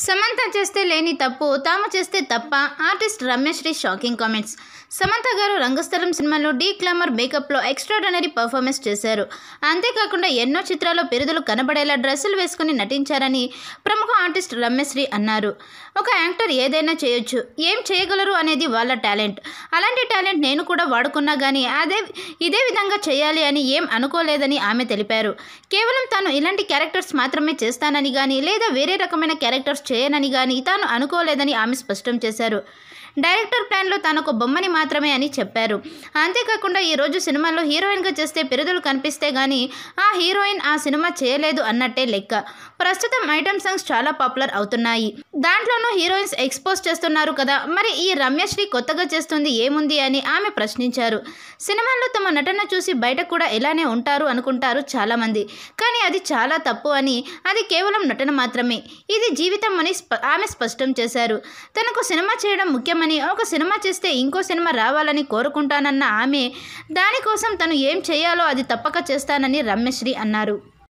సమంత చేస్తే లేని తప్పు తాము చేస్తే తప్ప artist Ramyasri shocking comments Samantha గారు రంగస్థలం సినిమాలో de glamour extraordinary performance చేశారు అంతేకాకుండా ఎన్నో చిత్రాల్లో పెరుదులు కనబడేలా డ్రెస్సులు వేసుకుని నటించారని ప్రముఖ ఆర్టిస్ట్ రమ్యశ్రీ అన్నారు ఒక యాక్టర్ ఏదైనా చేయొచ్చు ఏం చేయగలరు అనేది వాళ్ళ టాలెంట్ అలాంటి టాలెంట్ నేను కూడా వాడుకున్నా కానీ అదే ఇదే విధంగా చేయాలి అని ఏం అనుకోలేదని ఆమె తెలిపారు కేవలం తాను ఇలాంటి క్యారెక్టర్స్ మాత్రమే చేస్తానని కానీ లేదా వేరే రకమైన క్యారెక్టర్స్ ఫోకస్ చేయనని కానీ తాను అనుకోలేదని ఆమె స్పష్టం చేశారు డైరెక్టర్ ప్లాన్లో తాను ఒక బొమ్మని మాత్రమే అని చెప్పారు అంతేకాకుండా ఈరోజు సినిమాలో హీరోయిన్గా చేస్తే పెరుదులు కనిపిస్తే కానీ ఆ హీరోయిన్ ఆ సినిమా చేయలేదు అన్నట్టే లెక్క ప్రస్తుతం ఐటమ్ సాంగ్స్ చాలా పాపులర్ అవుతున్నాయి దాంట్లోనూ హీరోయిన్స్ ఎక్స్పోజ్ చేస్తున్నారు కదా మరి ఈ రమ్యశ్రీ కొత్తగా చేస్తుంది ఏముంది అని ఆమె ప్రశ్నించారు సినిమాల్లో తమ నటన చూసి బయట కూడా ఇలానే ఉంటారు అనుకుంటారు చాలామంది కానీ అది చాలా తప్పు అని అది కేవలం నటన మాత్రమే ఇది జీవితం అని ఆమె స్పష్టం చేశారు తనకు సినిమా చేయడం ముఖ్యమని ఒక సినిమా చేస్తే ఇంకో సినిమా రావాలని కోరుకుంటానన్న ఆమె దానికోసం తను ఏం చేయాలో అది తప్పక చేస్తానని రమ్యశ్రీ అన్నారు